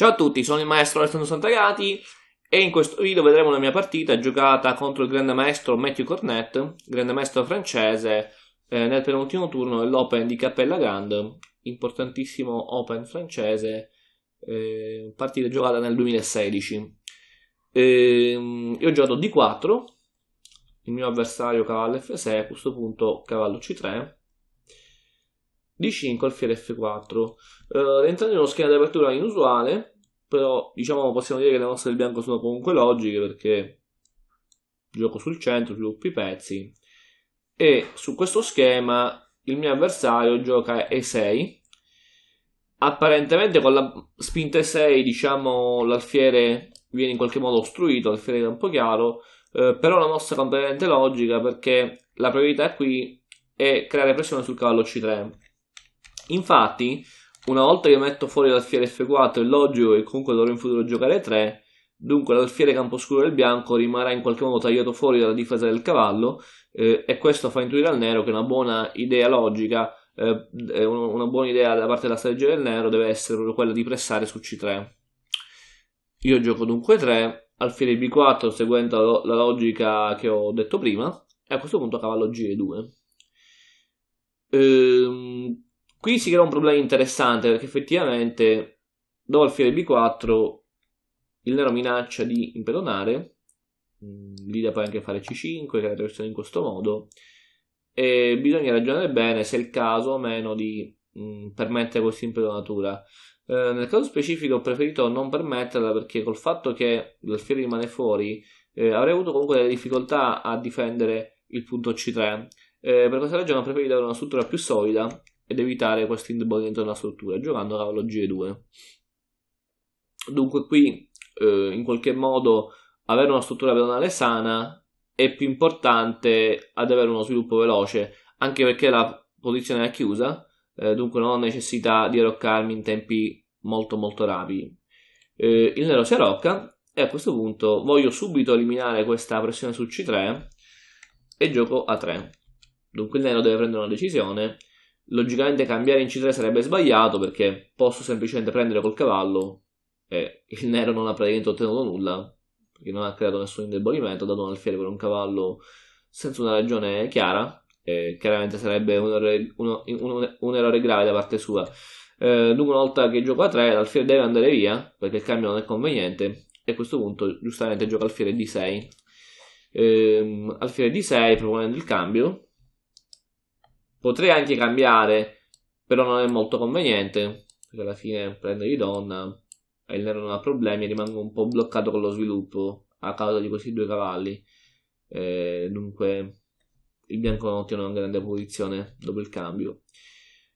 Ciao a tutti, sono il maestro Alessandro Santagati e in questo video vedremo la mia partita giocata contro il grande maestro Matthew Cornet, grande maestro francese, eh, nel penultimo turno dell'Open di Cappella Grande, importantissimo Open francese, eh, partita giocata nel 2016. Eh, io giocato D4, il mio avversario cavallo F6, a questo punto cavallo C3, D5 alfiere F4. Uh, eh, rientrando in uno schema di apertura inusuale, però diciamo possiamo dire che le mosse del bianco sono comunque logiche perché gioco sul centro, sviluppo i pezzi e su questo schema il mio avversario gioca E6 apparentemente con la spinta E6 diciamo l'alfiere viene in qualche modo ostruito, l'alfiere è un po' chiaro eh, però la mossa è completamente logica perché la priorità qui è creare pressione sul cavallo C3 infatti una volta che metto fuori l'alfiere F4 è logico che comunque dovrò in futuro giocare 3, dunque l'alfiere campo scuro del bianco rimarrà in qualche modo tagliato fuori dalla difesa del cavallo eh, e questo fa intuire al nero che una buona idea logica, eh, eh una buona idea da parte della strategia del nero deve essere proprio quella di pressare su C3. Io gioco dunque 3, alfiere B4 seguendo la logica che ho detto prima e a questo punto cavallo G2. Ehm, Qui si crea un problema interessante perché effettivamente dopo il fiore b4 il nero minaccia di impedonare, mm, l'ida può anche fare c5, creare versione in questo modo, e bisogna ragionare bene se è il caso o meno di mh, mm, permettere questa impedonatura. Eh, nel caso specifico ho preferito non permetterla perché col fatto che il fiore rimane fuori eh, avrei avuto comunque delle difficoltà a difendere il punto c3. Eh, per questa ragione ho preferito avere una struttura più solida ed evitare questo indebolimento della struttura giocando la a orologi 2. Dunque qui eh, in qualche modo avere una struttura pedonale sana è più importante ad avere uno sviluppo veloce, anche perché la posizione è chiusa, eh, dunque non ho necessità di arroccarmi in tempi molto molto rapidi. Eh, il nero si arrocca e a questo punto voglio subito eliminare questa pressione su C3 e gioco A3. Dunque il nero deve prendere una decisione logicamente cambiare in C3 sarebbe sbagliato perché posso semplicemente prendere col cavallo e il nero non ha praticamente ottenuto nulla perché non ha creato nessun indebolimento, ha dato un alfiere per un cavallo senza una ragione chiara e chiaramente sarebbe un errore, uno, un, un errore grave da parte sua. Eh, dunque una volta che gioco a 3 l'alfiere deve andare via perché il cambio non è conveniente e a questo punto giustamente gioco alfiere D6. Eh, alfiere D6 proponendo il cambio Potrei anche cambiare, però non è molto conveniente, perché alla fine prendo di donna e il nero non ha problemi, rimango un po' bloccato con lo sviluppo a causa di questi due cavalli. Eh, dunque il bianco non ottiene una grande posizione dopo il cambio.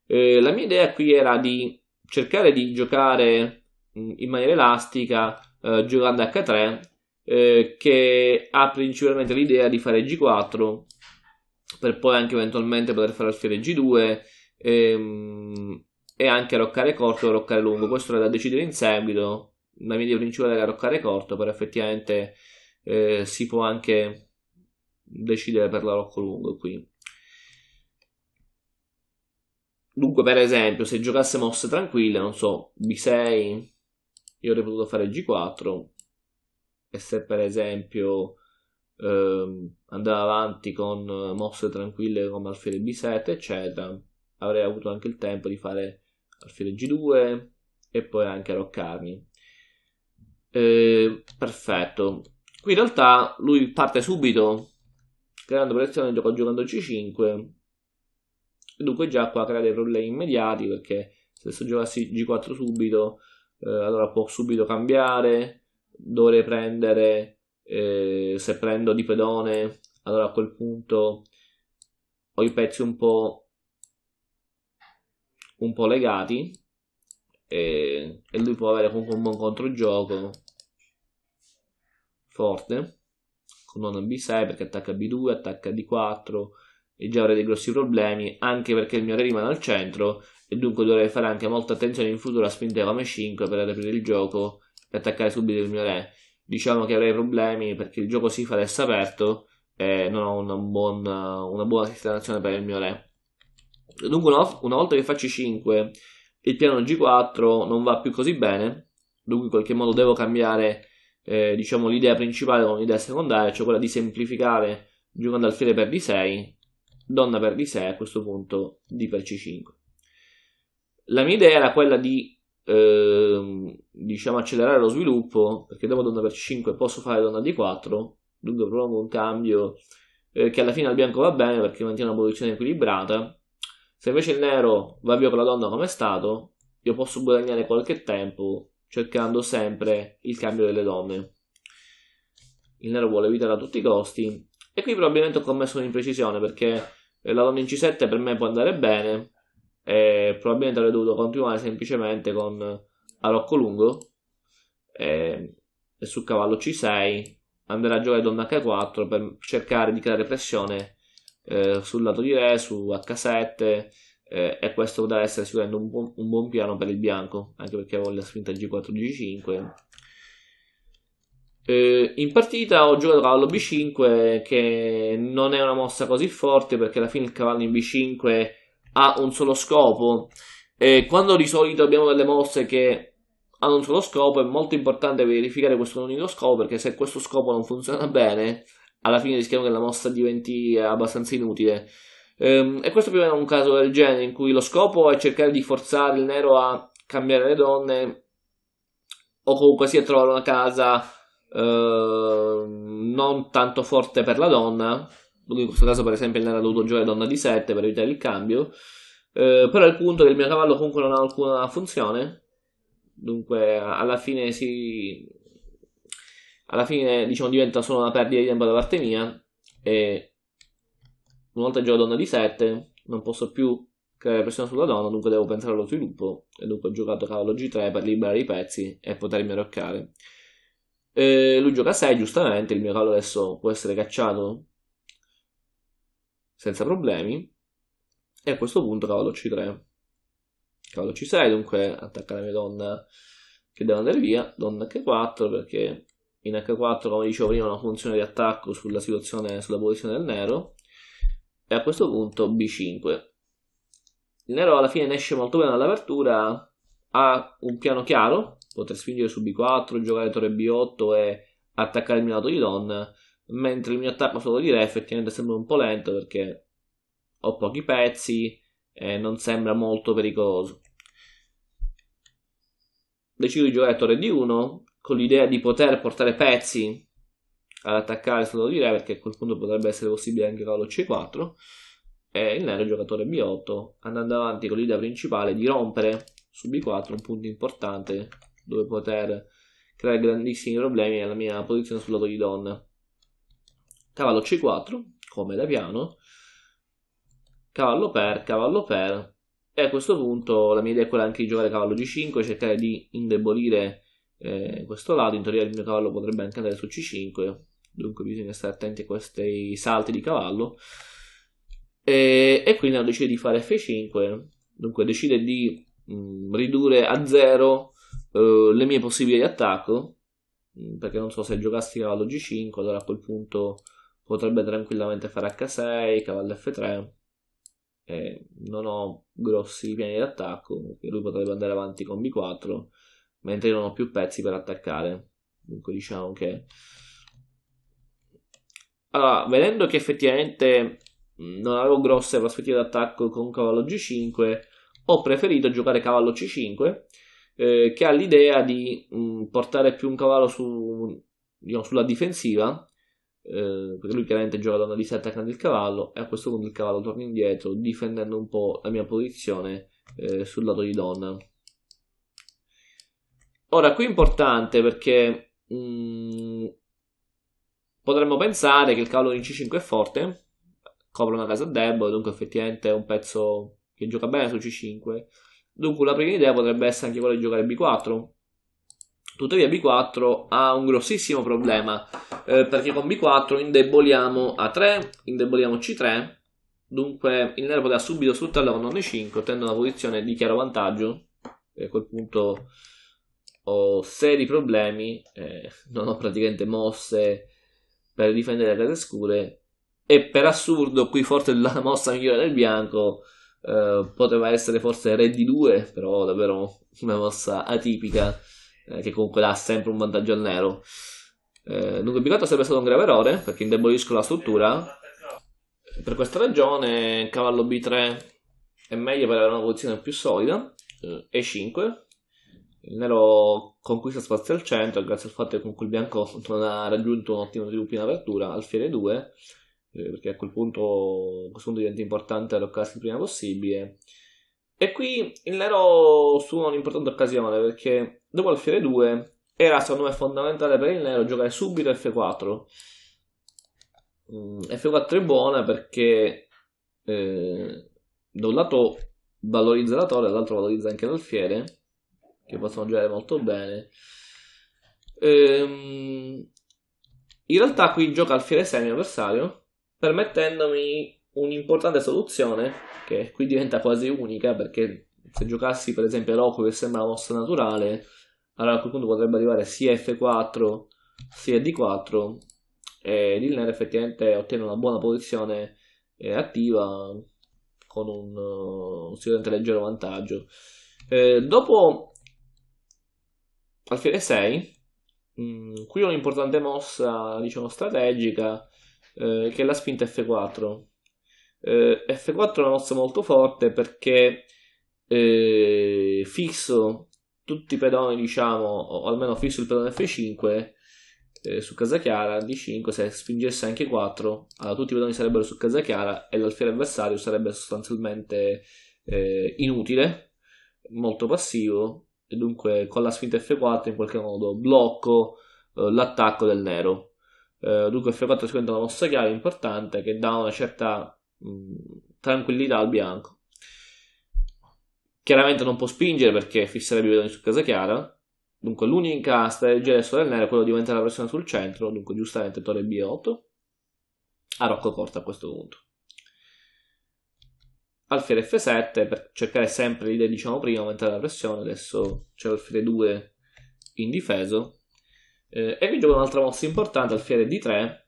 Eh, la mia idea qui era di cercare di giocare mm, in maniera elastica, eh, giocando H3, eh, che ha principalmente l'idea di fare G4 per poi anche eventualmente poter fare alfiere G2 ehm, e anche roccare corto o roccare lungo. Questo è da decidere in seguito. La mia idea principale era roccare corto, però effettivamente eh, si può anche decidere per la rocco lungo qui. Dunque, per esempio, se giocasse mosse tranquille, non so, B6, io avrei potuto fare G4, e se per esempio ehm, andare avanti con eh, mosse tranquille come alfiere B7, eccetera, avrei avuto anche il tempo di fare alfiere G2 e poi anche aroccarmi. Eh, perfetto. Qui in realtà lui parte subito creando pressione gioco giocando C5 dunque già qua crea dei problemi immediati perché se sto giocassi G4 subito eh, allora può subito cambiare dovrei prendere eh, se prendo di pedone, allora a quel punto ho i pezzi un po', un po legati e, e lui può avere comunque un buon controgioco forte con non B6 perché attacca B2, attacca D4 e già avrei dei grossi problemi anche perché il mio re rimane al centro e dunque dovrei fare anche molta attenzione in futuro a spingere come 5 per riaprire il gioco e attaccare subito il mio re diciamo che avrei problemi perché il gioco si fa adesso aperto e non ho una, buon, una buona sistemazione per il mio re. Dunque una, una volta che faccio 5 il piano G4 non va più così bene, dunque in qualche modo devo cambiare eh, diciamo, l'idea principale con l'idea secondaria, cioè quella di semplificare giocando alfiere per D6, donna per D6 a questo punto D per C5. La mia idea era quella di eh, diciamo accelerare lo sviluppo perché dopo donna per 5 posso fare donna di 4 dunque propongo un cambio eh, che alla fine al bianco va bene perché mantiene una posizione equilibrata se invece il nero va via con la donna come è stato io posso guadagnare qualche tempo cercando sempre il cambio delle donne il nero vuole evitare a tutti i costi e qui probabilmente ho commesso un'imprecisione perché eh, la donna in c7 per me può andare bene e probabilmente avrei dovuto continuare semplicemente con eh, Arocco lungo e, e su cavallo C6 andare a giocare donna H4 per cercare di creare pressione eh, sul lato di re, su H7 eh, e questo potrà essere sicuramente un buon, un buon, piano per il bianco anche perché avevo la spinta G4 G5 eh, in partita ho giocato cavallo B5 che non è una mossa così forte perché alla fine il cavallo in B5 ha un solo scopo. E quando di solito abbiamo delle mosse che hanno un solo scopo, è molto importante verificare questo unico scopo, perché se questo scopo non funziona bene, alla fine rischiamo che la mossa diventi abbastanza inutile. Ehm, e questo più o meno è un caso del genere, in cui lo scopo è cercare di forzare il nero a cambiare le donne, o comunque sia trovare una casa eh, non tanto forte per la donna, lui in questo caso, per esempio, ne era dovuto giocare donna di 7 per evitare il cambio. Eh, però il punto è che il mio cavallo comunque non ha alcuna funzione. Dunque, alla fine si. Alla fine, diciamo, diventa solo una perdita di tempo da parte mia. E una volta gioco donna di 7, non posso più creare pressione sulla donna, dunque devo pensare allo sviluppo. E dunque ho giocato cavallo G3 per liberare i pezzi e potermi roccare. Eh, lui gioca 6, giustamente. Il mio cavallo adesso può essere cacciato senza problemi. E a questo punto cavallo c3. Cavallo c6, dunque attacca la mia donna che deve andare via, donna h4 perché in h4 come dicevo prima una funzione di attacco sulla situazione, sulla posizione del nero e a questo punto b5. Il nero alla fine ne esce molto bene dall'apertura, ha un piano chiaro, poter spingere su b4, giocare torre b8 e attaccare il mio lato di donna mentre il mio attacco solo di re effettivamente sembra un po' lento perché ho pochi pezzi e non sembra molto pericoloso. Decido di giocare a torre di 1 con l'idea di poter portare pezzi ad attaccare solo di re perché a quel punto potrebbe essere possibile anche cavallo c4 e il nero giocatore b8 andando avanti con l'idea principale di rompere su b4 un punto importante dove poter creare grandissimi problemi alla mia posizione sul lato di donna cavallo c4 come da piano cavallo per cavallo per e a questo punto la mia idea è quella anche di giocare cavallo g5 cercare di indebolire eh, questo lato in teoria il mio cavallo potrebbe anche andare su c5 dunque bisogna stare attenti a questi salti di cavallo e, e quindi ho deciso di fare f5 dunque decide di mh, mm, ridurre a zero eh, le mie possibili di attacco mm, perché non so se giocassi cavallo g5 allora a quel punto potrebbe tranquillamente fare H6, cavallo F3 eh, non ho grossi piani d'attacco perché lui potrebbe andare avanti con B4 mentre io non ho più pezzi per attaccare dunque diciamo che allora, vedendo che effettivamente non avevo grosse prospettive d'attacco con cavallo G5 ho preferito giocare cavallo C5 eh, che ha l'idea di mh, portare più un cavallo su, diciamo, sulla difensiva eh, perché lui chiaramente gioca donna di sé attaccando il cavallo e a questo punto il cavallo torna indietro difendendo un po' la mia posizione eh, sul lato di donna. Ora, qui è importante perché mm, potremmo pensare che il cavallo in C5 è forte, copre una casa debole, dunque effettivamente è un pezzo che gioca bene su C5. Dunque la prima idea potrebbe essere anche quella di giocare B4, Tuttavia B4 ha un grossissimo problema, eh, perché con B4 indeboliamo A3, indeboliamo C3, dunque il nero poteva subito sul tallone con E5, ottenendo una posizione di chiaro vantaggio, e a quel punto ho seri problemi, eh, non ho praticamente mosse per difendere le case scure, e per assurdo qui forse la mossa migliore del bianco eh, poteva essere forse Re di 2 però davvero una mossa atipica eh, che comunque dà sempre un vantaggio al nero. Eh, dunque, Bigotto sarebbe stato un grave errore perché indeboliscono la struttura. Per questa ragione, cavallo B3 è meglio per avere una posizione più solida. E5. Eh, il nero conquista spazio al centro grazie al fatto che comunque il bianco non ha raggiunto un ottimo sviluppo in apertura, alfiere 2, eh, perché a quel punto, a questo punto diventa importante arroccarsi il prima possibile. E qui il nero suona un'importante occasione perché dopo alfiere 2 era secondo me fondamentale per il nero giocare subito F4. Mm, F4 è buona perché eh, da un lato valorizza la torre, dall'altro valorizza anche l'alfiere che possono giocare molto bene. Ehm, in realtà qui gioca alfiere mio avversario permettendomi un'importante soluzione che qui diventa quasi unica perché se giocassi per esempio Roku che sembra la mossa naturale allora a quel punto potrebbe arrivare sia F4 sia D4 e Lilner effettivamente ottiene una buona posizione eh, attiva con un, uh, sicuramente leggero vantaggio eh, dopo alfiere 6 mm, qui ho un'importante mossa diciamo strategica eh, che è la spinta F4 eh, F4 è una mossa molto forte perché eh, fisso tutti i pedoni, diciamo, o almeno fisso il pedone F5 eh, su casa chiara, D5, se spingesse anche 4, allora tutti i pedoni sarebbero su casa chiara e l'alfiere avversario sarebbe sostanzialmente eh, inutile, molto passivo, e dunque con la sfinta F4 in qualche modo blocco eh, l'attacco del nero. Eh, dunque F4 è sicuramente una mossa chiave importante che dà una certa Mm, tranquillità al bianco. Chiaramente non può spingere perché fisserebbe i pedoni su casa chiara. Dunque l'unica strategia adesso del nero è quella di aumentare la pressione sul centro, dunque giustamente torre B8 a Rocco Corta a questo punto. Alfiere F7 per cercare sempre l'idea diciamo prima, aumentare la pressione, adesso c'è l'alfiere 2 in difeso. Eh, e qui gioca un'altra mossa importante, alfiere D3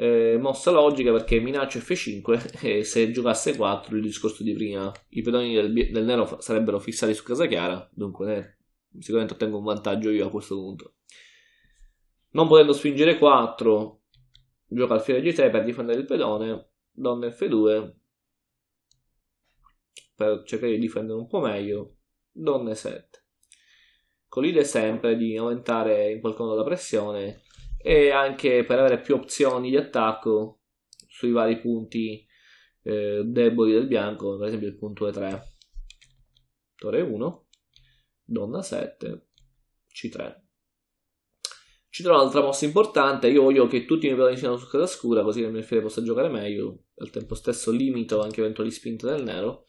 eh, mossa logica perché minaccio F5 e se giocasse 4 il discorso di prima i pedoni del, del nero sarebbero fissati su casa chiara dunque eh, sicuramente ottengo un vantaggio io a questo punto non potendo spingere 4 gioca al alfiere G3 per difendere il pedone donna F2 per cercare di difendere un po' meglio donna E7 l'idea sempre di aumentare in qualche modo la pressione e anche per avere più opzioni di attacco sui vari punti eh, deboli del bianco, per esempio il punto E3, torre 1, donna 7, C3. Ci trovo un'altra mossa importante, io voglio che tutti mi pianificano su casa scura così che il mio alfiere possa giocare meglio, al tempo stesso limito anche eventuali spinte del nero.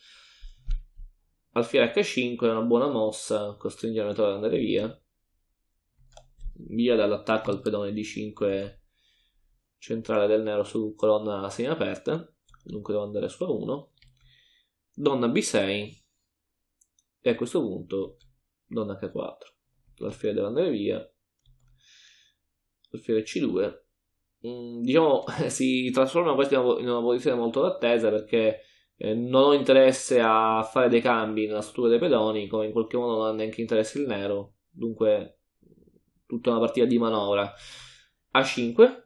Alfiere H5 è una buona mossa, costringe il ad andare via, via dall'attacco al pedone di 5 centrale del nero su colonna a aperta, dunque devo andare su A1, donna B6 e a questo punto donna H4. L'alfiere deve andare via, alfiere C2. Mm, diciamo si trasforma questa in una posizione molto d'attesa perché eh, non ho interesse a fare dei cambi nella struttura dei pedoni, come in qualche modo non ha neanche interesse il nero, dunque tutta una partita di manovra a 5.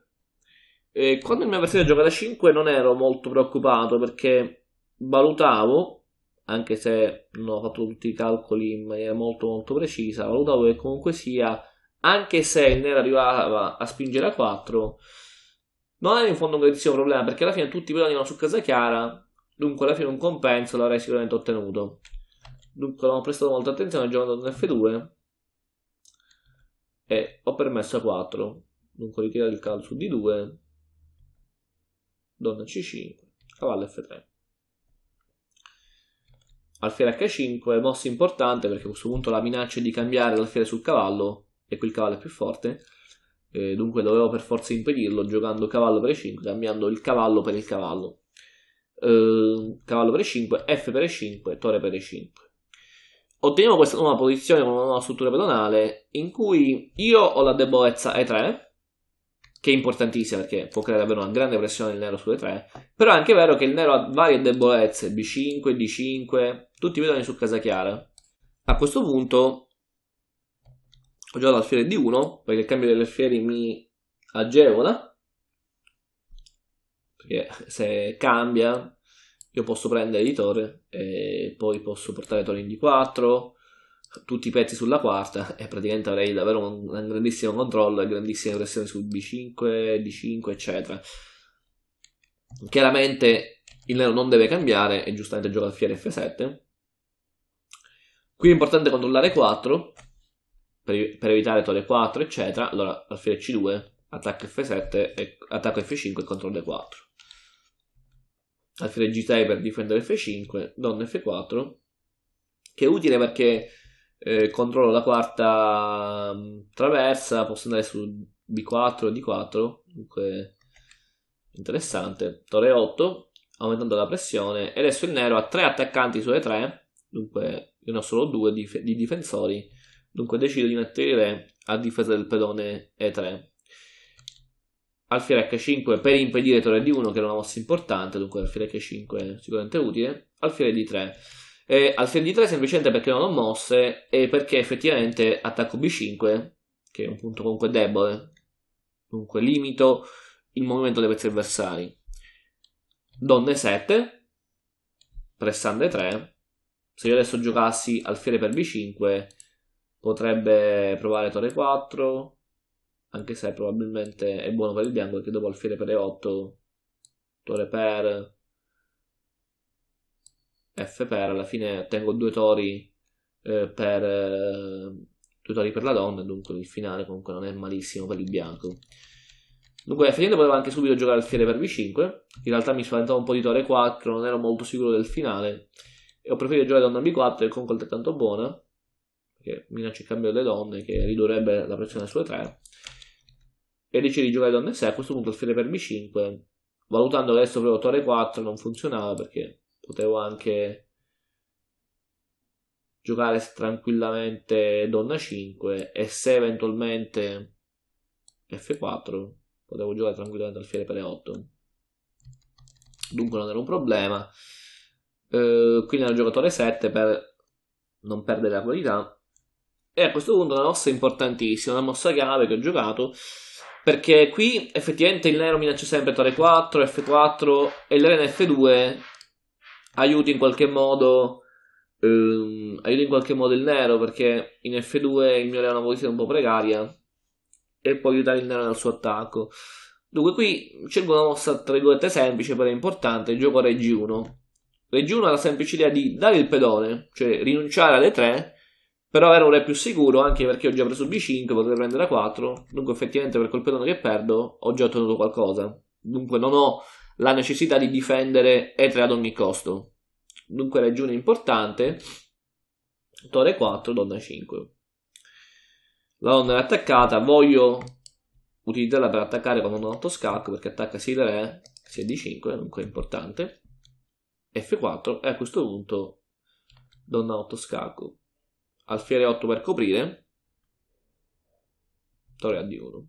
E quando il mio avversario giocava a 5 non ero molto preoccupato perché valutavo, anche se non ho fatto tutti i calcoli in maniera molto molto precisa, valutavo che comunque sia, anche se Nera arrivava a spingere a 4, non era in fondo un grandissimo problema perché alla fine tutti i pedoni erano su casa chiara, dunque alla fine un compenso l'avrei sicuramente ottenuto. Dunque non ho prestato molta attenzione giocando in F2 e ho permessa 4 dunque ritira il cavallo su d2 donna c5 cavallo f3 alfiere h5 mossa importante perché a questo punto la minaccia è di cambiare l'alfiere sul cavallo e qui il cavallo è più forte eh, dunque dovevo per forza impedirlo giocando cavallo per e5 cambiando il cavallo per il cavallo eh, cavallo per e5 f per e5 torre per e5 otteniamo questa nuova posizione con una nuova struttura pedonale in cui io ho la debolezza E3, che è importantissima perché può creare davvero una grande pressione il nero su E3, però è anche vero che il nero ha varie debolezze, B5, D5, tutti i pedoni su casa chiara. A questo punto ho giocato alfiere D1 perché il cambio delle alfieri mi agevola, perché se cambia io posso prendere di Tore e poi posso portare Tore in D4, tutti i pezzi sulla quarta e praticamente avrei davvero un, un grandissimo controllo e grandissime pressioni su B5, D5 eccetera. Chiaramente il nero non deve cambiare e giustamente gioca alfiere F7. Qui è importante controllare 4 per, per evitare Tore 4 eccetera, allora alfiere C2, attacco F7, e, attacco F5 e controllo d 4 alfile g3 per difendere f5, donna f4, che è utile perché eh, controllo la quarta mm, traversa, posso andare su d4, d4, dunque interessante, torre 8, aumentando la pressione, e adesso il nero ha 3 attaccanti sulle 3, dunque io ne ho solo 2 di, di difensori, dunque decido di mettere i a difesa del pedone e3 alfiere H5 per impedire torre D1 che era una mossa importante, dunque alfiere H5 è sicuramente utile, alfiere D3. E alfiere D3 semplicemente perché non ho mosse e perché effettivamente attacco B5, che è un punto comunque debole, dunque limito il movimento dei pezzi avversari. Donne 7, pressante 3. Se io adesso giocassi alfiere per B5 potrebbe provare torre 4, anche se probabilmente è buono per il bianco perché dopo alfiere per E8 tore per F per alla fine tengo due tori eh, per eh, due tori per la donna dunque il finale comunque non è malissimo per il bianco dunque effettivamente poteva anche subito giocare alfiere per B5 in realtà mi spaventavo un po' di tore 4 non ero molto sicuro del finale e ho preferito giocare donna B4 che comunque è altrettanto buona che minaccia il cambio delle donne che ridurrebbe la pressione sulle 3 e decidi di giocare donna 6. A questo punto sfida per B5. Valutando che adesso però torre 4 non funzionava perché potevo anche giocare tranquillamente donna 5 e se eventualmente F4 potevo giocare tranquillamente alfiere per E8 dunque non era un problema eh, quindi era un giocatore 7 per non perdere la qualità e a questo punto una mossa importantissima una mossa chiave che ho giocato perché qui effettivamente il Nero minaccia sempre 3-4, F4 e il l'Arena F2 aiuta in qualche modo. Ehm, aiuta in qualche modo il Nero perché in F2 il mio re ha una posizione un po' precaria e può aiutare il Nero nel suo attacco. Dunque, qui cerco una mossa tra virgolette semplice, però è importante. Gioco a Reg 1. Reg 1 ha la semplice idea di dare il pedone, cioè rinunciare alle 3 però era un re più sicuro anche perché ho già preso B5, potrei prendere A4. Dunque, effettivamente, per quel pedone che perdo, ho già ottenuto qualcosa. Dunque, non ho la necessità di difendere E3 ad ogni costo. Dunque, ragione importante. Torre 4, donna 5. La donna è attaccata. Voglio utilizzarla per attaccare con un 8 scacco perché attacca sia il re sia D5. Dunque, è importante. F4 e a questo punto donna 8 scacco alfiere 8 per coprire, a di 1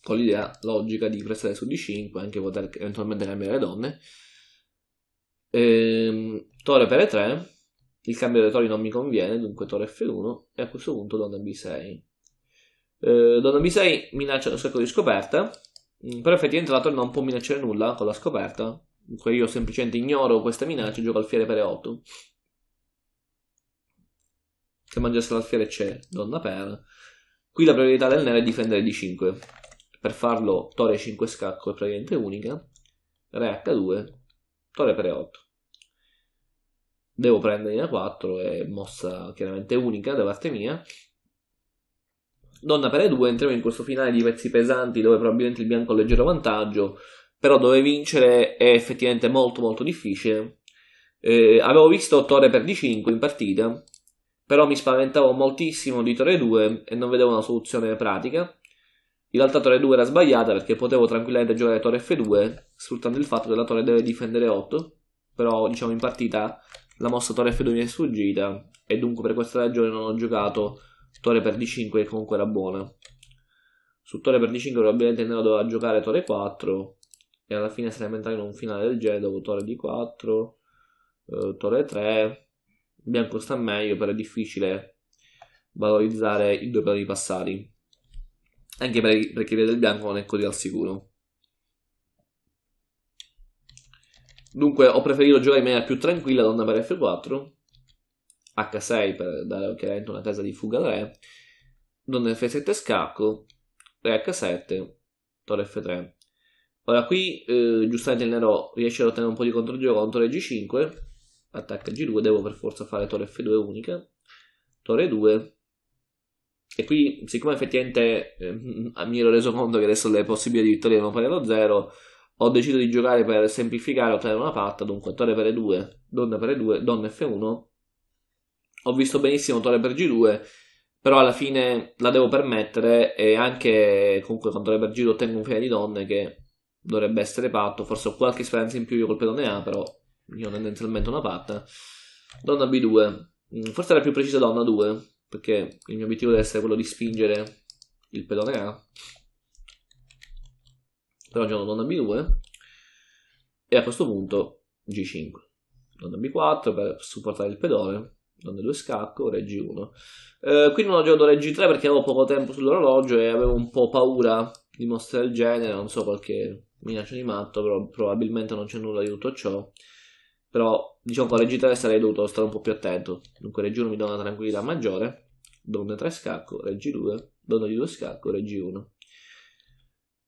Con l'idea logica di prestare su D5, anche poter eventualmente cambiare le donne. Ehm, torre per E3, il cambio di torri non mi conviene, dunque torre F1 e a questo punto donna B6. Eh, donna B6 minaccia lo sacco di scoperta, mm, però effettivamente la torre non può minacciare nulla con la scoperta, Dunque io semplicemente ignoro questa minaccia e gioco al alfiere per 8. Se mangiasse l'alfiere c'è donna per. Qui la priorità del nero è difendere di 5. Per farlo torre 5 scacco è praticamente unica. Re H2, torre per 8. Devo prendere in A4, è mossa chiaramente unica da parte mia. Donna per E2, entriamo in questo finale di pezzi pesanti dove probabilmente il bianco ha leggero vantaggio però dove vincere è effettivamente molto molto difficile. Eh, avevo visto 8 per D5 in partita, però mi spaventavo moltissimo di Torre 2 e non vedevo una soluzione pratica. In realtà Torre 2 era sbagliata perché potevo tranquillamente giocare Torre F2, sfruttando il fatto che la Torre deve difendere 8, però diciamo in partita la mossa Torre F2 mi è sfuggita e dunque per questa ragione non ho giocato Torre per D5 che comunque era buona. Su Torre per D5 probabilmente Nero doveva giocare Torre 4, e alla fine saremmo entrati in un finale del genere dove Torre D4, eh, Torre 3, Bianco sta meglio, però è difficile valorizzare i due piani passati. Anche per, perché via del bianco non è così al sicuro. Dunque ho preferito giocare in maniera più tranquilla, donna per F4, H6 per dare chiaramente una casa di fuga 3, donna F7 scacco, Re H7, torre F3. Ora qui eh, giustamente il nero riesce ad ottenere un po' di controgioco con torre g5, attacca g2, devo per forza fare torre f2 unica, torre 2. E qui, siccome effettivamente eh, mi ero reso conto che adesso le possibili vittorie erano pari allo 0, ho deciso di giocare per semplificare e ottenere una patta, dunque torre per e2, donna per e2, donna f1. Ho visto benissimo torre per g2, però alla fine la devo permettere e anche comunque con torre per g2 ottengo un fine di donne che dovrebbe essere patto, forse ho qualche esperienza in più io col pedone A, però io ho tendenzialmente una patta. Donna B2, mm, forse era più precisa donna 2, perché il mio obiettivo deve essere quello di spingere il pedone A. Però gioco donna B2 e a questo punto G5. Donna B4 per supportare il pedone, Donne 2 scacco, re G1. Eh, qui non ho giocato re G3 perché avevo poco tempo sull'orologio e avevo un po' paura di mostre del genere, non so, qualche mi lascio di matto, però probabilmente non c'è nulla di tutto ciò. Però diciamo con Reggi 3 sarei dovuto stare un po' più attento. Dunque Reggi 1 mi dà una tranquillità maggiore, Donne 3 scacco, Reggi 2, Donna di 2 scacco, Reggi 1.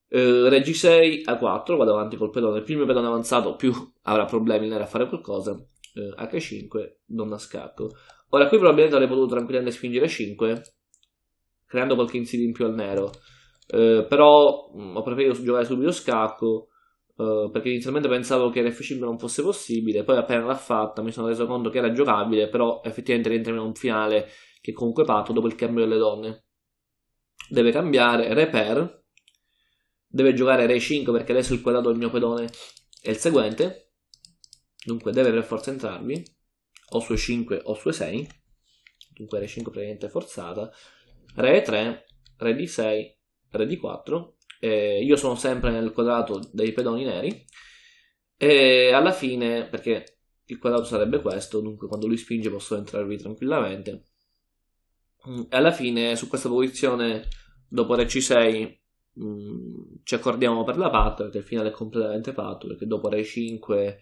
Eh, Reggi 6 a 4, vado avanti col pedone. Più il mio pedone avanzato, più avrà problemi nel a fare qualcosa. Eh, H5, donna scacco. Ora qui probabilmente avrei potuto tranquillamente spingere 5, creando qualche insidio in più al nero. Eh, però mm, ho preferito giocare subito scacco eh, perché inizialmente pensavo che l'F5 non fosse possibile, poi appena l'ha fatta mi sono reso conto che era giocabile, però effettivamente rientra in un finale che comunque parto dopo il cambio delle donne. Deve cambiare re per, deve giocare re 5 perché adesso il quadrato del mio pedone è il seguente, dunque deve per forza entrarvi, o su 5 o su 6, dunque re 5 praticamente forzata, re 3, re di 6 re di 4. Eh, io sono sempre nel quadrato dei pedoni neri. E alla fine, perché il quadrato sarebbe questo, dunque quando lui spinge posso entrarvi tranquillamente. Mm, e alla fine, su questa posizione, dopo re c6, mh, mm, ci accordiamo per la patto, perché il finale è completamente patto, perché dopo re 5,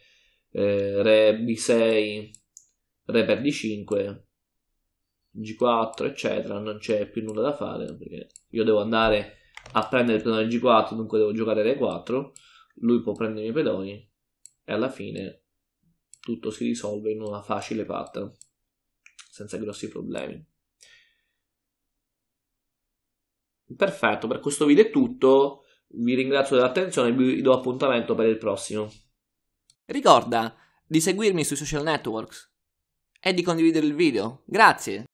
eh, re b6, re per d5, G4 eccetera non c'è più nulla da fare perché io devo andare a prendere il pedone G4 dunque devo giocare R4 lui può prendere i miei pedoni e alla fine tutto si risolve in una facile patta senza grossi problemi perfetto per questo video è tutto vi ringrazio dell'attenzione e vi do appuntamento per il prossimo ricorda di seguirmi sui social networks e di condividere il video grazie